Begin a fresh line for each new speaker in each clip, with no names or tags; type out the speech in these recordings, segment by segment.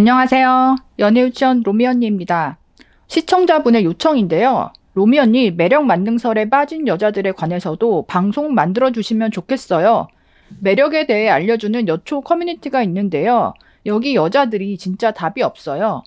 안녕하세요. 연예유치원 로미 언니입니다. 시청자분의 요청인데요. 로미 언니 매력 만능설에 빠진 여자들에 관해서도 방송 만들어 주시면 좋겠어요. 매력에 대해 알려주는 여초 커뮤니티가 있는데요. 여기 여자들이 진짜 답이 없어요.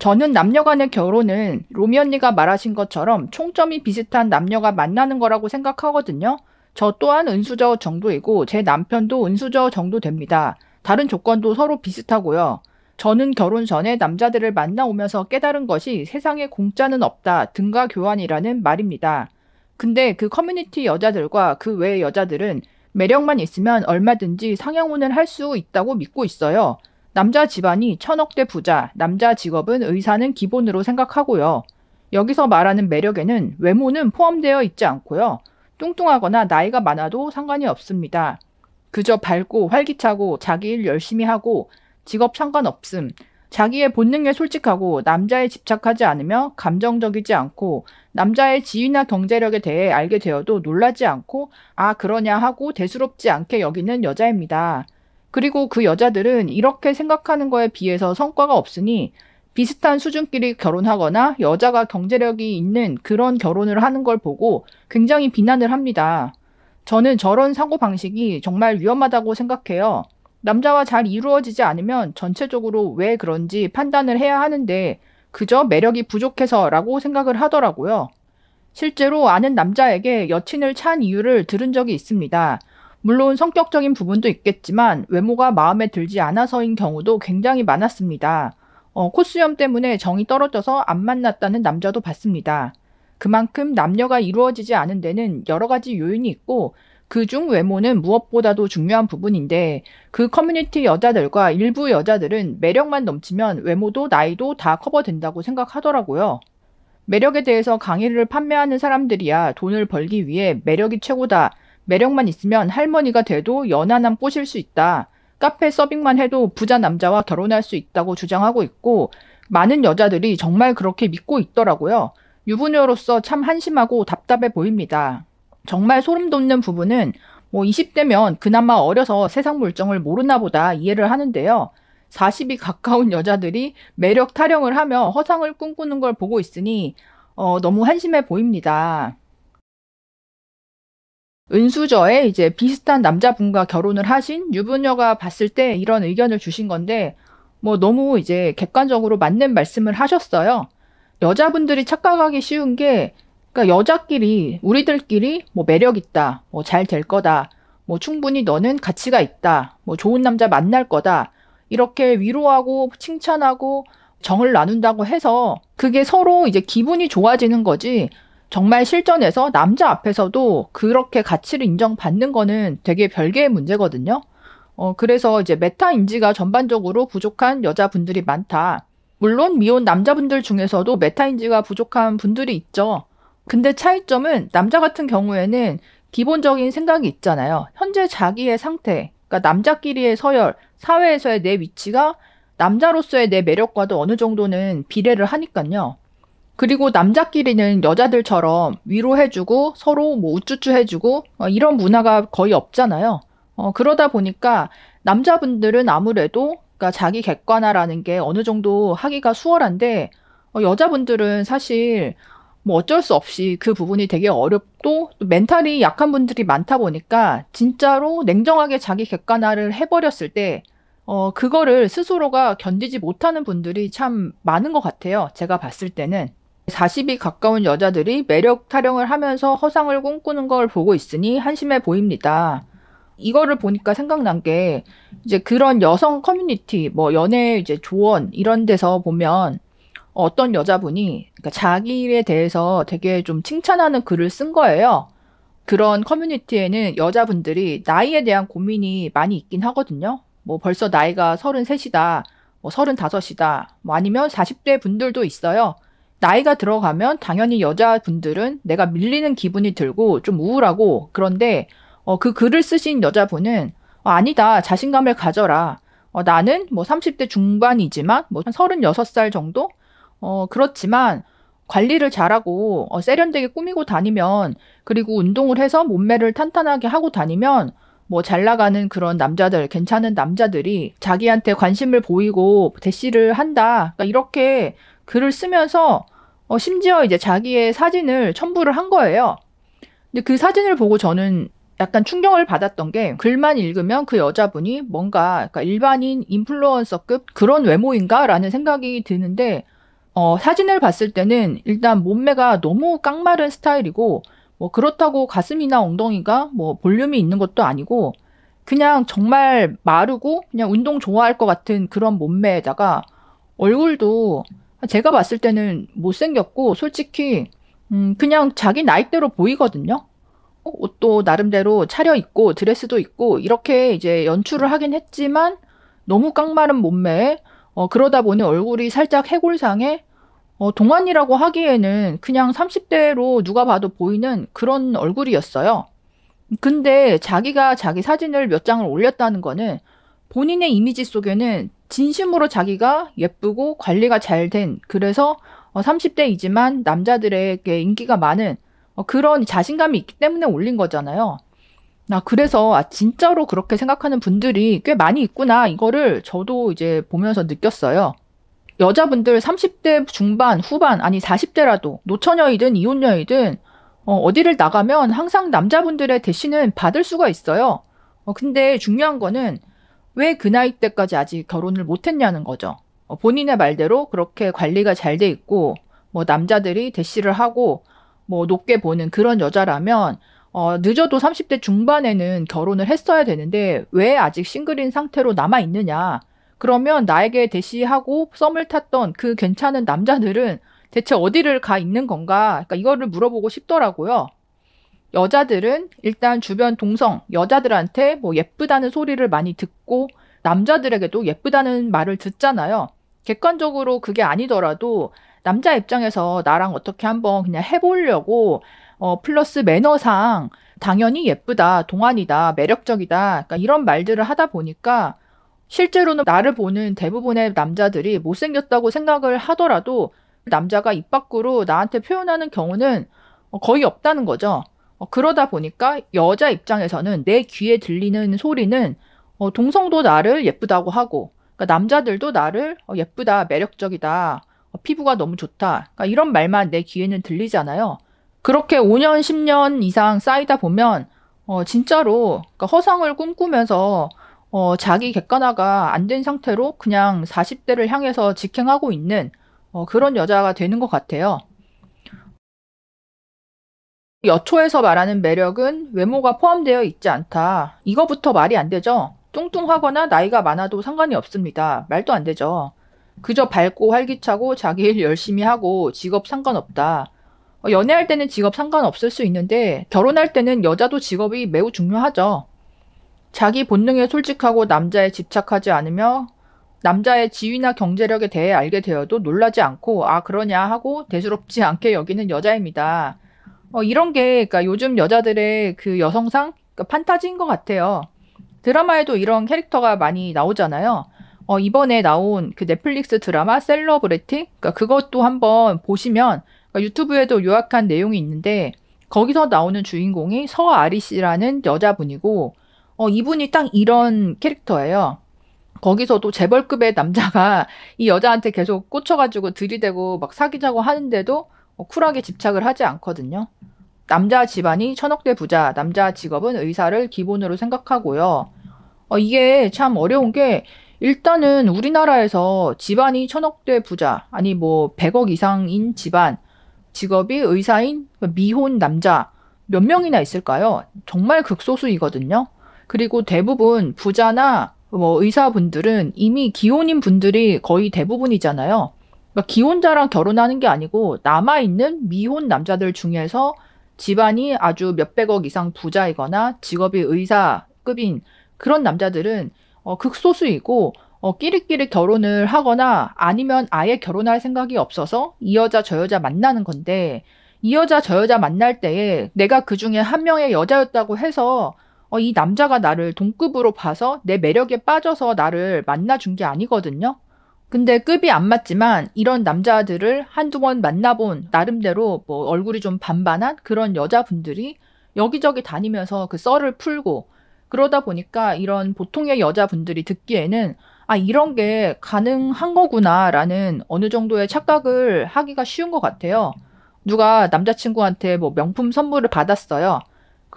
저는 남녀 간의 결혼은 로미 언니가 말하신 것처럼 총점이 비슷한 남녀가 만나는 거라고 생각하거든요. 저 또한 은수저 정도이고 제 남편도 은수저 정도 됩니다. 다른 조건도 서로 비슷하고요. 저는 결혼 전에 남자들을 만나오면서 깨달은 것이 세상에 공짜는 없다, 등가 교환이라는 말입니다. 근데 그 커뮤니티 여자들과 그 외의 여자들은 매력만 있으면 얼마든지 상영운을할 수 있다고 믿고 있어요. 남자 집안이 천억대 부자, 남자 직업은 의사는 기본으로 생각하고요. 여기서 말하는 매력에는 외모는 포함되어 있지 않고요. 뚱뚱하거나 나이가 많아도 상관이 없습니다. 그저 밝고 활기차고 자기 일 열심히 하고 직업 상관없음, 자기의 본능에 솔직하고 남자에 집착하지 않으며 감정적이지 않고 남자의 지위나 경제력에 대해 알게 되어도 놀라지 않고 아, 그러냐 하고 대수롭지 않게 여기는 여자입니다. 그리고 그 여자들은 이렇게 생각하는 거에 비해서 성과가 없으니 비슷한 수준끼리 결혼하거나 여자가 경제력이 있는 그런 결혼을 하는 걸 보고 굉장히 비난을 합니다. 저는 저런 사고방식이 정말 위험하다고 생각해요. 남자와 잘 이루어지지 않으면 전체적으로 왜 그런지 판단을 해야 하는데 그저 매력이 부족해서라고 생각을 하더라고요. 실제로 아는 남자에게 여친을 찬 이유를 들은 적이 있습니다. 물론 성격적인 부분도 있겠지만 외모가 마음에 들지 않아서인 경우도 굉장히 많았습니다. 어, 코수염 때문에 정이 떨어져서 안 만났다는 남자도 봤습니다. 그만큼 남녀가 이루어지지 않은 데는 여러 가지 요인이 있고 그중 외모는 무엇보다도 중요한 부분인데 그 커뮤니티 여자들과 일부 여자들은 매력만 넘치면 외모도 나이도 다 커버된다고 생각하더라고요. 매력에 대해서 강의를 판매하는 사람들이야 돈을 벌기 위해 매력이 최고다. 매력만 있으면 할머니가 돼도 연하남 꼬실 수 있다. 카페 서빙만 해도 부자 남자와 결혼할 수 있다고 주장하고 있고 많은 여자들이 정말 그렇게 믿고 있더라고요. 유부녀로서 참 한심하고 답답해 보입니다. 정말 소름 돋는 부분은 뭐 20대면 그나마 어려서 세상 물정을 모르나 보다 이해를 하는데요. 40이 가까운 여자들이 매력 타령을 하며 허상을 꿈꾸는 걸 보고 있으니 어, 너무 한심해 보입니다. 은수저의 이제 비슷한 남자분과 결혼을 하신 유부녀가 봤을 때 이런 의견을 주신 건데 뭐 너무 이제 객관적으로 맞는 말씀을 하셨어요. 여자분들이 착각하기 쉬운 게 그러니까 여자끼리 우리들끼리 뭐 매력 있다, 뭐 잘 될 거다, 뭐 충분히 너는 가치가 있다, 뭐 좋은 남자 만날 거다 이렇게 위로하고 칭찬하고 정을 나눈다고 해서 그게 서로 이제 기분이 좋아지는 거지 정말 실전에서 남자 앞에서도 그렇게 가치를 인정받는 거는 되게 별개의 문제거든요. 어, 그래서 이제 메타 인지가 전반적으로 부족한 여자분들이 많다. 물론 미혼 남자분들 중에서도 메타 인지가 부족한 분들이 있죠. 근데 차이점은 남자 같은 경우에는 기본적인 생각이 있잖아요. 현재 자기의 상태, 그러니까 남자끼리의 서열, 사회에서의 내 위치가 남자로서의 내 매력과도 어느 정도는 비례를 하니깐요. 그리고 남자끼리는 여자들처럼 위로해주고 서로 뭐 우쭈쭈 해주고 어, 이런 문화가 거의 없잖아요. 어, 그러다 보니까 남자분들은 아무래도 그러니까 자기 객관화라는 게 어느 정도 하기가 수월한데 어, 여자분들은 사실 뭐 어쩔 수 없이 그 부분이 되게 어렵고 또 멘탈이 약한 분들이 많다 보니까 진짜로 냉정하게 자기 객관화를 해버렸을 때 어, 그거를 스스로가 견디지 못하는 분들이 참 많은 것 같아요. 제가 봤을 때는. 40이 가까운 여자들이 매력 타령을 하면서 허상을 꿈꾸는 걸 보고 있으니 한심해 보입니다. 이거를 보니까 생각난 게 이제 그런 여성 커뮤니티, 뭐 연애 이제 조언 이런 데서 보면 어떤 여자분이 그러니까 자기에 일 대해서 되게 좀 칭찬하는 글을 쓴 거예요. 그런 커뮤니티에는 여자분들이 나이에 대한 고민이 많이 있긴 하거든요. 뭐 벌써 나이가 33이다, 뭐 35이다, 뭐 아니면 40대 분들도 있어요. 나이가 들어가면 당연히 여자분들은 내가 밀리는 기분이 들고 좀 우울하고 그런데 어, 그 글을 쓰신 여자분은 어, 아니다, 자신감을 가져라. 어, 나는 뭐 30대 중반이지만 뭐한 36살 정도? 어, 그렇지만 관리를 잘하고 어, 세련되게 꾸미고 다니면 그리고 운동을 해서 몸매를 탄탄하게 하고 다니면 뭐 잘 나가는 그런 남자들, 괜찮은 남자들이 자기한테 관심을 보이고 대시를 한다. 그러니까 이렇게 글을 쓰면서 어, 심지어 이제 자기의 사진을 첨부를 한 거예요. 근데 그 사진을 보고 저는 약간 충격을 받았던 게 글만 읽으면 그 여자분이 뭔가 그러니까 일반인 인플루언서급 그런 외모인가라는 생각이 드는데 어, 사진을 봤을 때는 일단 몸매가 너무 깡마른 스타일이고 뭐 그렇다고 가슴이나 엉덩이가 뭐 볼륨이 있는 것도 아니고 그냥 정말 마르고 그냥 운동 좋아할 것 같은 그런 몸매에다가 얼굴도 제가 봤을 때는 못생겼고 솔직히 음 그냥 자기 나이대로 보이거든요. 어, 옷도 나름대로 차려 입고 드레스도 입고 이렇게 이제 연출을 하긴 했지만 너무 깡마른 몸매에 어 그러다 보니 얼굴이 살짝 해골상에 어, 동안이라고 하기에는 그냥 30대로 누가 봐도 보이는 그런 얼굴이었어요. 근데 자기가 자기 사진을 몇 장을 올렸다는 거는 본인의 이미지 속에는 진심으로 자기가 예쁘고 관리가 잘 된, 그래서 30대이지만 어, 남자들에게 인기가 많은 어, 그런 자신감이 있기 때문에 올린 거잖아요. 나 아, 그래서 아 진짜로 그렇게 생각하는 분들이 꽤 많이 있구나 이거를 저도 이제 보면서 느꼈어요. 여자분들 30대 중반, 후반, 아니 40대라도 노처녀이든 이혼녀이든 어, 디를 나가면 항상 남자분들의 대신은 받을 수가 있어요. 어, 근데 중요한 거는 왜 그 나이 때까지 아직 결혼을 못했냐는 거죠. 어, 본인의 말대로 그렇게 관리가 잘 돼 있고 뭐 남자들이 대시를 하고 뭐 높게 보는 그런 여자라면 어, 늦어도 30대 중반에는 결혼을 했어야 되는데 왜 아직 싱글인 상태로 남아 있느냐. 그러면 나에게 대시하고 썸을 탔던 그 괜찮은 남자들은 대체 어디를 가 있는 건가? 그러니까 이거를 물어보고 싶더라고요. 여자들은 일단 주변 동성, 여자들한테 뭐 예쁘다는 소리를 많이 듣고 남자들에게도 예쁘다는 말을 듣잖아요. 객관적으로 그게 아니더라도 남자 입장에서 나랑 어떻게 한번 그냥 해보려고 어, 플러스 매너상 당연히 예쁘다, 동안이다, 매력적이다, 그러니까 이런 말들을 하다 보니까 실제로는 나를 보는 대부분의 남자들이 못생겼다고 생각을 하더라도 남자가 입 밖으로 나한테 표현하는 경우는 어, 거의 없다는 거죠. 어, 그러다 보니까 여자 입장에서는 내 귀에 들리는 소리는 어, 동성도 나를 예쁘다고 하고 그러니까 남자들도 나를 예쁘다, 매력적이다, 피부가 너무 좋다 그러니까 이런 말만 내 귀에는 들리잖아요. 그렇게 5년, 10년 이상 쌓이다 보면 진짜로 그러니까 허상을 꿈꾸면서 어, 자기 객관화가 안 된 상태로 그냥 40대를 향해서 직행하고 있는 어, 그런 여자가 되는 것 같아요. 여초에서 말하는 매력은 외모가 포함되어 있지 않다. 이거부터 말이 안 되죠? 뚱뚱하거나 나이가 많아도 상관이 없습니다. 말도 안 되죠. 그저 밝고 활기차고 자기 일 열심히 하고 직업 상관없다. 어, 연애할 때는 직업 상관없을 수 있는데 결혼할 때는 여자도 직업이 매우 중요하죠. 자기 본능에 솔직하고 남자에 집착하지 않으며 남자의 지위나 경제력에 대해 알게 되어도 놀라지 않고 아 그러냐 하고 대수롭지 않게 여기는 여자입니다. 어, 이런 게 그러니까 요즘 여자들의 그 여성상 그러니까 판타지인 것 같아요. 드라마에도 이런 캐릭터가 많이 나오잖아요. 어, 이번에 나온 그 넷플릭스 드라마 셀러브레티 그러니까 그것도 한번 보시면 그러니까 유튜브에도 요약한 내용이 있는데 거기서 나오는 주인공이 서아리 씨라는 여자분이고 어, 이분이 딱 이런 캐릭터예요. 거기서도 재벌급의 남자가 이 여자한테 계속 꽂혀가지고 들이대고 막 사귀자고 하는데도 어, 쿨하게 집착을 하지 않거든요. 남자 집안이 천억대 부자, 남자 직업은 의사를 기본으로 생각하고요. 어, 이게 참 어려운 게 일단은 우리나라에서 집안이 천억대 부자, 아니 뭐 100억 이상인 집안, 직업이 의사인 미혼 남자 몇 명이나 있을까요? 정말 극소수이거든요. 그리고 대부분 부자나 뭐 의사분들은 이미 기혼인 분들이 거의 대부분이잖아요. 그러니까 기혼자랑 결혼하는 게 아니고 남아있는 미혼 남자들 중에서 집안이 아주 몇백억 이상 부자이거나 직업이 의사급인 그런 남자들은 어, 극소수이고 어, 끼리끼리 결혼을 하거나 아니면 아예 결혼할 생각이 없어서 이 여자 저 여자 만나는 건데 이 여자 저 여자 만날 때에 내가 그 중에 한 명의 여자였다고 해서 어, 이 남자가 나를 동급으로 봐서 내 매력에 빠져서 나를 만나준 게 아니거든요. 근데 급이 안 맞지만 이런 남자들을 한두 번 만나본 나름대로 뭐 얼굴이 좀 반반한 그런 여자분들이 여기저기 다니면서 그 썰을 풀고 그러다 보니까 이런 보통의 여자분들이 듣기에는 아, 이런 게 가능한 거구나라는 어느 정도의 착각을 하기가 쉬운 것 같아요. 누가 남자친구한테 뭐 명품 선물을 받았어요.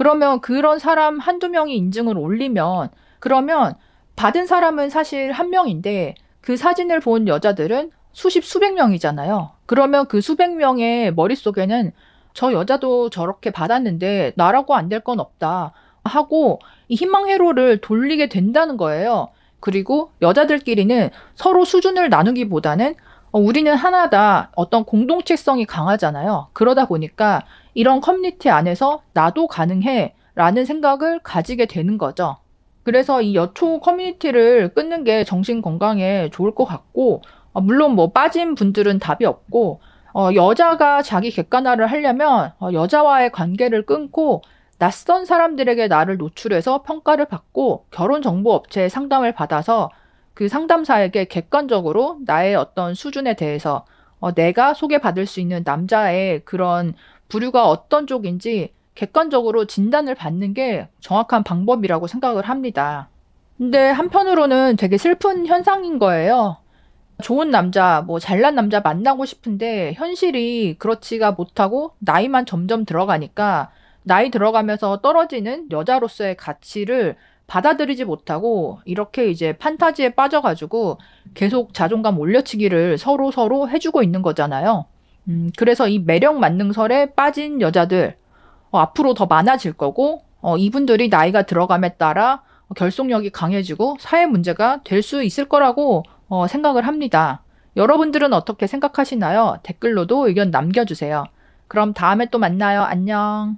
그러면 그런 사람 한두 명이 인증을 올리면 그러면 받은 사람은 사실 한 명인데 그 사진을 본 여자들은 수십 수백 명이잖아요. 그러면 그 수백 명의 머릿속에는 저 여자도 저렇게 받았는데 나라고 안 될 건 없다 하고 이 희망 회로를 돌리게 된다는 거예요. 그리고 여자들끼리는 서로 수준을 나누기보다는 어, 우리는 하나다. 어떤 공동체성이 강하잖아요. 그러다 보니까 이런 커뮤니티 안에서 나도 가능해. 라는 생각을 가지게 되는 거죠. 그래서 이 여초 커뮤니티를 끊는 게 정신 건강에 좋을 것 같고, 어, 물론 뭐 빠진 분들은 답이 없고, 어, 여자가 자기 객관화를 하려면 어, 여자와의 관계를 끊고 낯선 사람들에게 나를 노출해서 평가를 받고 결혼 정보 업체에 상담을 받아서 그 상담사에게 객관적으로 나의 어떤 수준에 대해서 어, 내가 소개받을 수 있는 남자의 그런 부류가 어떤 쪽인지 객관적으로 진단을 받는 게 정확한 방법이라고 생각을 합니다. 근데 한편으로는 되게 슬픈 현상인 거예요. 좋은 남자, 뭐 잘난 남자 만나고 싶은데 현실이 그렇지가 못하고 나이만 점점 들어가니까 나이 들어가면서 떨어지는 여자로서의 가치를 받아들이지 못하고 이렇게 이제 판타지에 빠져가지고 계속 자존감 올려치기를 서로 서로 해주고 있는 거잖아요. 음, 그래서 이 매력 만능설에 빠진 여자들 어, 앞으로 더 많아질 거고 어, 이분들이 나이가 들어감에 따라 결속력이 강해지고 사회 문제가 될 수 있을 거라고 어, 생각을 합니다. 여러분들은 어떻게 생각하시나요? 댓글로도 의견 남겨주세요. 그럼 다음에 또 만나요. 안녕.